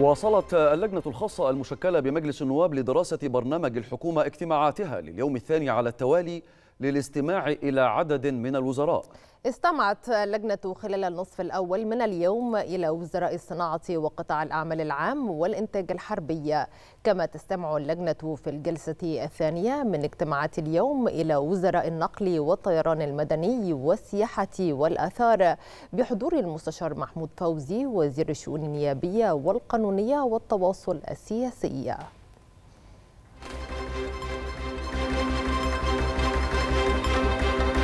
واصلت اللجنة الخاصة المشكلة بمجلس النواب لدراسة برنامج الحكومة اجتماعاتها لليوم الثاني على التوالي للاستماع إلى عدد من الوزراء استمعت اللجنة خلال النصف الأول من اليوم إلى وزراء الصناعة وقطاع الأعمال العام والإنتاج الحربي كما تستمع اللجنة في الجلسة الثانية من اجتماعات اليوم إلى وزراء النقل والطيران المدني والسياحة والآثار بحضور المستشار محمود فوزي وزير الشؤون النيابية والقانونية والتواصل السياسي